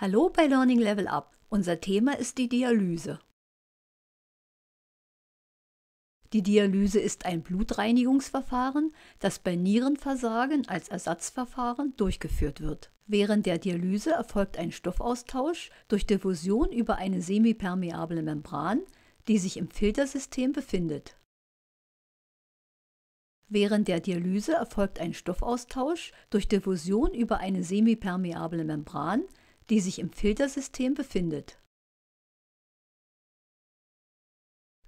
Hallo bei Learning Level Up. Unser Thema ist die Dialyse. Die Dialyse ist ein Blutreinigungsverfahren, das bei Nierenversagen als Ersatzverfahren durchgeführt wird. Während der Dialyse erfolgt ein Stoffaustausch durch Diffusion über eine semipermeable Membran, die sich im Filtersystem befindet. Während der Dialyse erfolgt ein Stoffaustausch durch Diffusion über eine semipermeable Membran, die sich im Filtersystem befindet.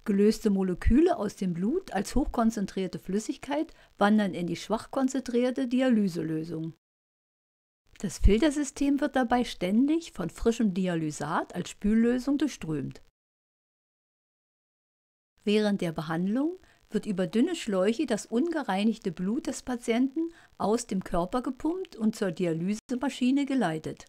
Gelöste Moleküle aus dem Blut als hochkonzentrierte Flüssigkeit wandern in die schwach konzentrierte Dialyselösung. Das Filtersystem wird dabei ständig von frischem Dialysat als Spüllösung durchströmt. Während der Behandlung wird über dünne Schläuche das ungereinigte Blut des Patienten aus dem Körper gepumpt und zur Dialysemaschine geleitet.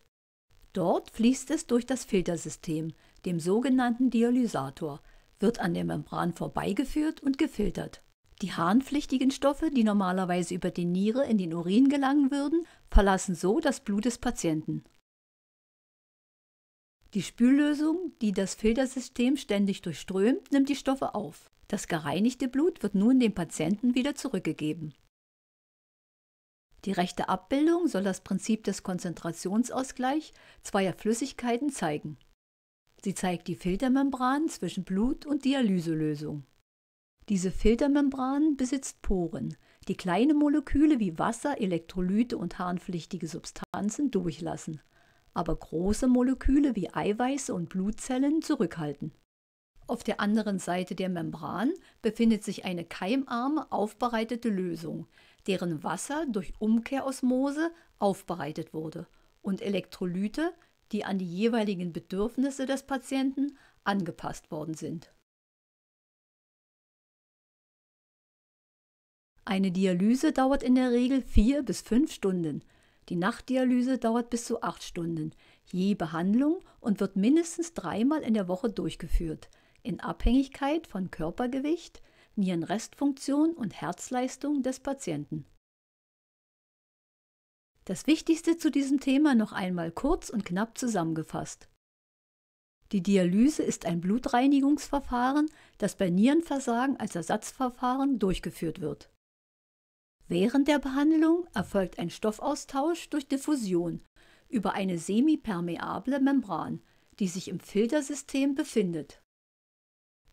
Dort fließt es durch das Filtersystem, dem sogenannten Dialysator, wird an der Membran vorbeigeführt und gefiltert. Die harnpflichtigen Stoffe, die normalerweise über die Niere in den Urin gelangen würden, verlassen so das Blut des Patienten. Die Spüllösung, die das Filtersystem ständig durchströmt, nimmt die Stoffe auf. Das gereinigte Blut wird nun dem Patienten wieder zurückgegeben. Die rechte Abbildung soll das Prinzip des Konzentrationsausgleichs zweier Flüssigkeiten zeigen. Sie zeigt die Filtermembran zwischen Blut und Dialyselösung. Diese Filtermembran besitzt Poren, die kleine Moleküle wie Wasser, Elektrolyte und harnpflichtige Substanzen durchlassen, aber große Moleküle wie Eiweiße und Blutzellen zurückhalten. Auf der anderen Seite der Membran befindet sich eine keimarme, aufbereitete Lösung, deren Wasser durch Umkehrosmose aufbereitet wurde und Elektrolyte, die an die jeweiligen Bedürfnisse des Patienten angepasst worden sind. Eine Dialyse dauert in der Regel vier bis fünf Stunden. Die Nachtdialyse dauert bis zu acht Stunden, je Behandlung und wird mindestens dreimal in der Woche durchgeführt, in Abhängigkeit von Körpergewicht, Nierenrestfunktion und Herzleistung des Patienten. Das Wichtigste zu diesem Thema noch einmal kurz und knapp zusammengefasst. Die Dialyse ist ein Blutreinigungsverfahren, das bei Nierenversagen als Ersatzverfahren durchgeführt wird. Während der Behandlung erfolgt ein Stoffaustausch durch Diffusion über eine semipermeable Membran, die sich im Filtersystem befindet.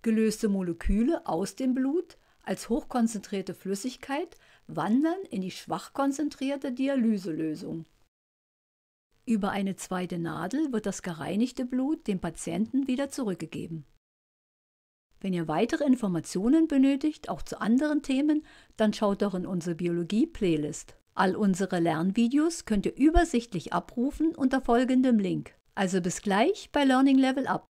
Gelöste Moleküle aus dem Blut als hochkonzentrierte Flüssigkeit wandern in die schwach konzentrierte Dialyselösung. Über eine zweite Nadel wird das gereinigte Blut dem Patienten wieder zurückgegeben. Wenn ihr weitere Informationen benötigt, auch zu anderen Themen, dann schaut doch in unsere Biologie-Playlist. All unsere Lernvideos könnt ihr übersichtlich abrufen unter folgendem Link. Also bis gleich bei Learning Level Up.